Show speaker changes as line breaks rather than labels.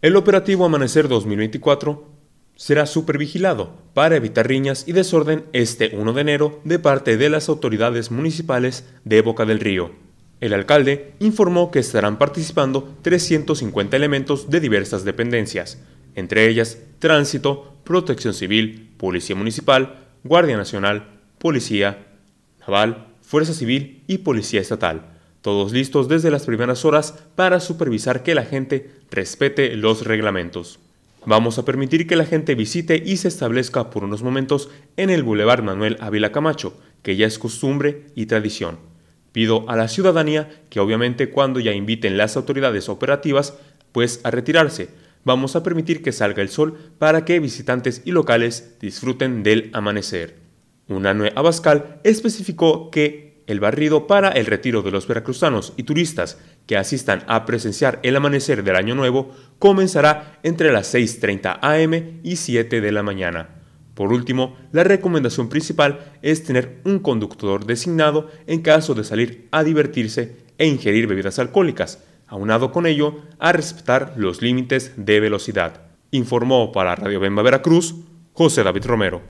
El operativo Amanecer 2024 será supervigilado para evitar riñas y desorden este 1 de enero de parte de las autoridades municipales de Boca del Río. El alcalde informó que estarán participando 350 elementos de diversas dependencias, entre ellas Tránsito, Protección Civil, Policía Municipal, Guardia Nacional, Policía, Naval, Fuerza Civil y Policía Estatal todos listos desde las primeras horas para supervisar que la gente respete los reglamentos. Vamos a permitir que la gente visite y se establezca por unos momentos en el Boulevard Manuel Ávila Camacho, que ya es costumbre y tradición. Pido a la ciudadanía que obviamente cuando ya inviten las autoridades operativas, pues a retirarse. Vamos a permitir que salga el sol para que visitantes y locales disfruten del amanecer. Unanue Abascal especificó que el barrido para el retiro de los veracruzanos y turistas que asistan a presenciar el amanecer del Año Nuevo comenzará entre las 6.30 am y 7 de la mañana. Por último, la recomendación principal es tener un conductor designado en caso de salir a divertirse e ingerir bebidas alcohólicas, aunado con ello a respetar los límites de velocidad. Informó para Radio Bemba Veracruz José David Romero.